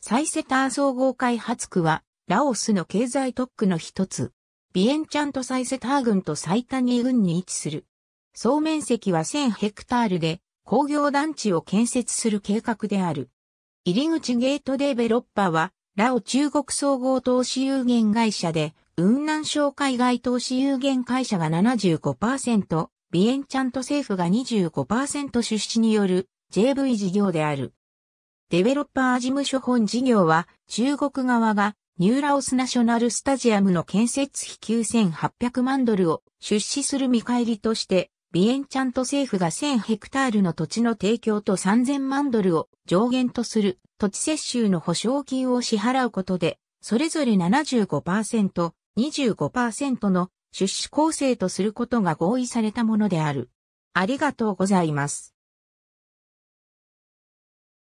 サイセター総合開発区は、ラオスの経済特区の一つ。ビエンチャントサイセター郡と最イ郡に位置する。総面積は1000ヘクタールで、工業団地を建設する計画である。入り口ゲートデベロッパーは、ラオ中国総合投資有限会社で、雲南省海外投資有限会社が75%、ビエンチャント政府が25%出資による JV 事業である。デベロッパー事務所本事業は、中国側が、ニューラオスナショナルスタジアムの建設費9800万ドルを出資する見返りとして、ビエンチャント政府が1000ヘクタールの土地の提供と3000万ドルを上限とする土地接収の保証金を支払うことで、それぞれ75%、25%の出資構成とすることが合意されたものである。ありがとうございます。